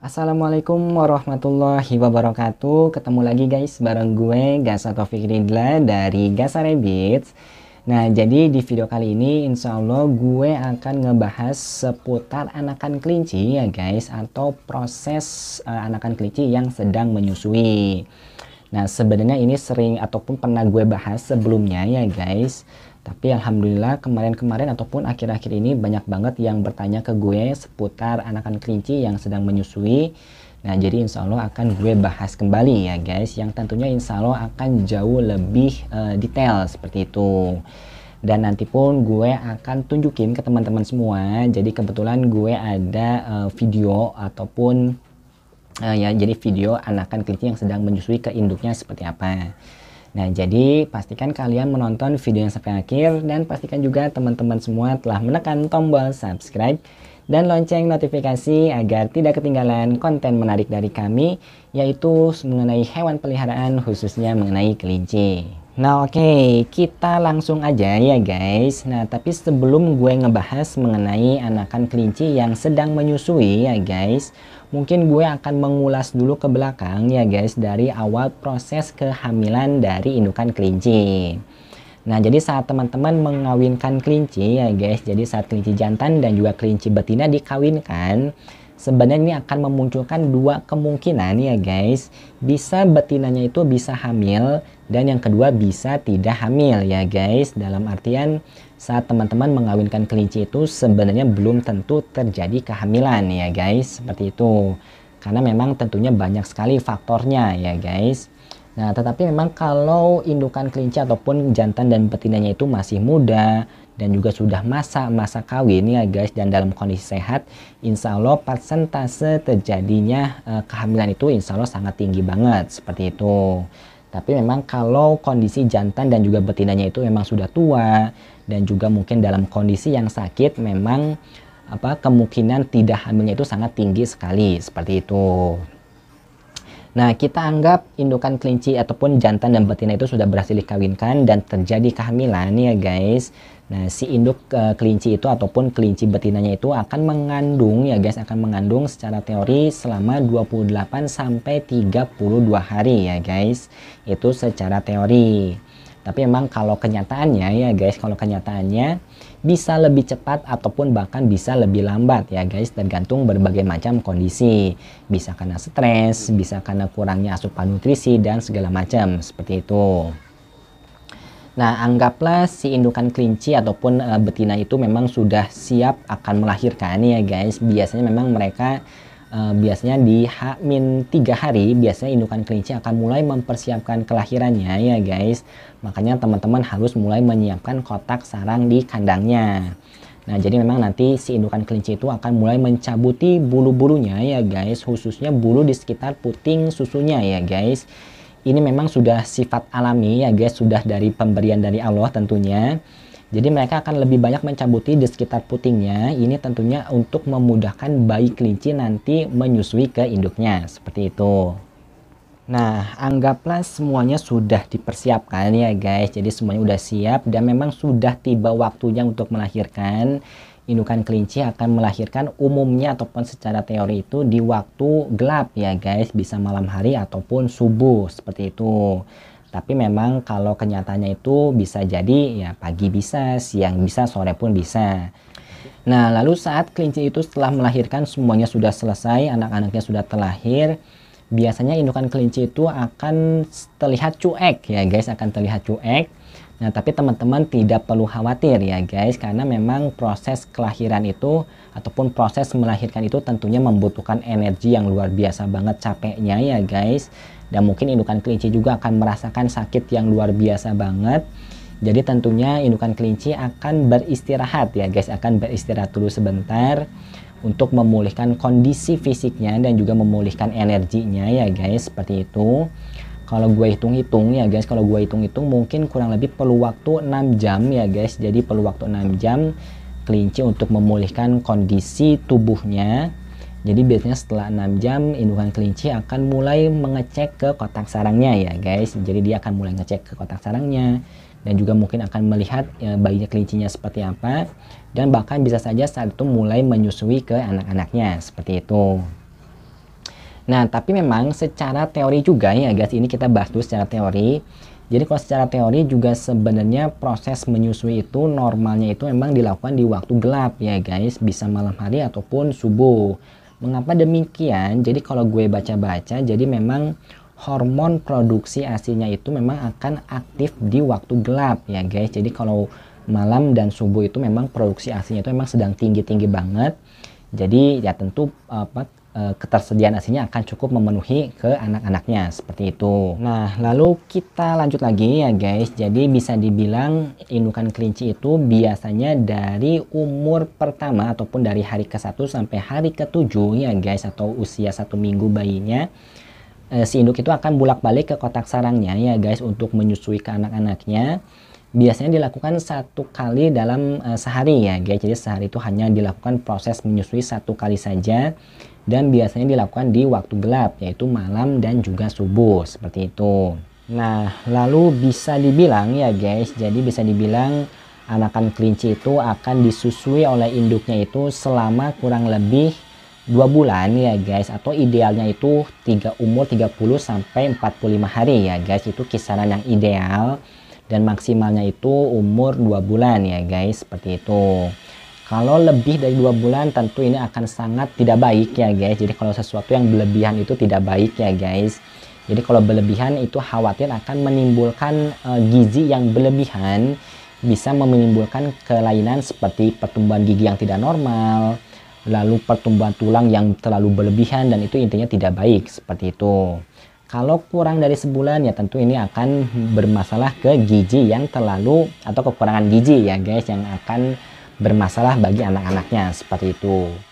Assalamualaikum warahmatullahi wabarakatuh Ketemu lagi guys bareng gue Gasa Taufik Ridla dari Gasa Rabbits Nah jadi di video kali ini insya Allah gue akan ngebahas seputar anakan kelinci ya guys Atau proses uh, anakan kelinci yang sedang menyusui Nah sebenarnya ini sering ataupun pernah gue bahas sebelumnya ya guys tapi alhamdulillah kemarin-kemarin ataupun akhir-akhir ini banyak banget yang bertanya ke gue seputar anakan kelinci yang sedang menyusui. Nah jadi insya Allah akan gue bahas kembali ya guys yang tentunya insya Allah akan jauh lebih uh, detail seperti itu. Dan nanti pun gue akan tunjukin ke teman-teman semua. Jadi kebetulan gue ada uh, video ataupun uh, ya jadi video anakan kelinci yang sedang menyusui ke induknya seperti apa. Nah, jadi pastikan kalian menonton video yang sampai akhir dan pastikan juga teman-teman semua telah menekan tombol subscribe dan lonceng notifikasi agar tidak ketinggalan konten menarik dari kami yaitu mengenai hewan peliharaan khususnya mengenai kelinci. Nah oke, okay, kita langsung aja ya guys. Nah tapi sebelum gue ngebahas mengenai anakan kelinci yang sedang menyusui ya guys, mungkin gue akan mengulas dulu ke belakang ya guys dari awal proses kehamilan dari indukan kelinci. Nah jadi saat teman-teman mengawinkan kelinci ya guys, jadi saat kelinci jantan dan juga kelinci betina dikawinkan, sebenarnya ini akan memunculkan dua kemungkinan ya guys. Bisa betinanya itu bisa hamil dan yang kedua bisa tidak hamil ya guys. Dalam artian saat teman-teman mengawinkan kelinci itu sebenarnya belum tentu terjadi kehamilan ya guys. Seperti itu. Karena memang tentunya banyak sekali faktornya ya guys. Nah, tetapi memang kalau indukan kelinci ataupun jantan dan betinanya itu masih muda dan juga sudah masa-masa kawin ya guys dan dalam kondisi sehat insya Allah persentase terjadinya uh, kehamilan itu insya Allah sangat tinggi banget seperti itu tapi memang kalau kondisi jantan dan juga betinanya itu memang sudah tua dan juga mungkin dalam kondisi yang sakit memang apa kemungkinan tidak hamilnya itu sangat tinggi sekali seperti itu Nah, kita anggap indukan kelinci ataupun jantan dan betina itu sudah berhasil dikawinkan dan terjadi kehamilan ya guys. Nah, si induk uh, kelinci itu ataupun kelinci betinanya itu akan mengandung ya guys, akan mengandung secara teori selama 28 sampai 32 hari ya guys. Itu secara teori. Tapi memang kalau kenyataannya ya guys, kalau kenyataannya bisa lebih cepat ataupun bahkan bisa lebih lambat ya guys tergantung berbagai macam kondisi. Bisa karena stres, bisa karena kurangnya asupan nutrisi dan segala macam seperti itu. Nah, anggaplah si indukan kelinci ataupun uh, betina itu memang sudah siap akan melahirkan ya guys. Biasanya memang mereka Eh, biasanya di H-3 hari biasanya indukan kelinci akan mulai mempersiapkan kelahirannya ya guys. Makanya teman-teman harus mulai menyiapkan kotak sarang di kandangnya. Nah, jadi memang nanti si indukan kelinci itu akan mulai mencabuti bulu-bulunya ya guys, khususnya bulu di sekitar puting susunya ya guys. Ini memang sudah sifat alami ya guys, sudah dari pemberian dari Allah tentunya. Jadi mereka akan lebih banyak mencabuti di sekitar putingnya. Ini tentunya untuk memudahkan bayi kelinci nanti menyusui ke induknya. Seperti itu. Nah, anggaplah semuanya sudah dipersiapkan ya guys. Jadi semuanya sudah siap dan memang sudah tiba waktunya untuk melahirkan. Indukan kelinci akan melahirkan umumnya ataupun secara teori itu di waktu gelap ya guys, bisa malam hari ataupun subuh seperti itu. Tapi memang kalau kenyataannya itu bisa jadi ya pagi bisa, siang bisa, sore pun bisa. Nah, lalu saat kelinci itu setelah melahirkan semuanya sudah selesai, anak-anaknya sudah terlahir, biasanya indukan kelinci itu akan terlihat cuek ya guys akan terlihat cuek nah tapi teman-teman tidak perlu khawatir ya guys karena memang proses kelahiran itu ataupun proses melahirkan itu tentunya membutuhkan energi yang luar biasa banget capeknya ya guys dan mungkin indukan kelinci juga akan merasakan sakit yang luar biasa banget jadi tentunya indukan kelinci akan beristirahat ya guys akan beristirahat dulu sebentar untuk memulihkan kondisi fisiknya dan juga memulihkan energinya ya guys seperti itu kalau gue hitung-hitung ya guys kalau gue hitung-hitung mungkin kurang lebih perlu waktu 6 jam ya guys jadi perlu waktu 6 jam kelinci untuk memulihkan kondisi tubuhnya jadi biasanya setelah 6 jam indukan kelinci akan mulai mengecek ke kotak sarangnya ya guys jadi dia akan mulai ngecek ke kotak sarangnya dan juga mungkin akan melihat e, bayinya kelincinya seperti apa dan bahkan bisa saja saat itu mulai menyusui ke anak-anaknya seperti itu. Nah, tapi memang secara teori juga ya guys, ini kita bahas dulu secara teori. Jadi kalau secara teori juga sebenarnya proses menyusui itu normalnya itu memang dilakukan di waktu gelap ya guys, bisa malam hari ataupun subuh. Mengapa demikian? Jadi kalau gue baca-baca, jadi memang hormon produksi asinya itu memang akan aktif di waktu gelap ya guys. Jadi kalau malam dan subuh itu memang produksi asinya itu memang sedang tinggi-tinggi banget. Jadi ya tentu apa eh, ketersediaan asinya akan cukup memenuhi ke anak-anaknya seperti itu. Nah, lalu kita lanjut lagi ya guys. Jadi bisa dibilang indukan kelinci itu biasanya dari umur pertama ataupun dari hari ke-1 sampai hari ke-7 ya guys atau usia satu minggu bayinya Eh, si induk itu akan bolak-balik ke kotak sarangnya ya guys untuk menyusui ke anak-anaknya. Biasanya dilakukan satu kali dalam uh, sehari ya guys. Jadi sehari itu hanya dilakukan proses menyusui satu kali saja dan biasanya dilakukan di waktu gelap yaitu malam dan juga subuh seperti itu. Nah, lalu bisa dibilang ya guys, jadi bisa dibilang anakan kelinci itu akan disusui oleh induknya itu selama kurang lebih dua bulan ya guys atau idealnya itu tiga umur 30 sampai 45 hari ya guys itu kisaran yang ideal dan maksimalnya itu umur dua bulan ya guys seperti itu kalau lebih dari dua bulan tentu ini akan sangat tidak baik ya guys jadi kalau sesuatu yang berlebihan itu tidak baik ya guys jadi kalau berlebihan itu khawatir akan menimbulkan e, gizi yang berlebihan bisa menimbulkan kelainan seperti pertumbuhan gigi yang tidak normal lalu pertumbuhan tulang yang terlalu berlebihan dan itu intinya tidak baik seperti itu. Kalau kurang dari sebulan ya tentu ini akan bermasalah ke gigi yang terlalu atau kekurangan gigi ya guys yang akan bermasalah bagi anak-anaknya seperti itu.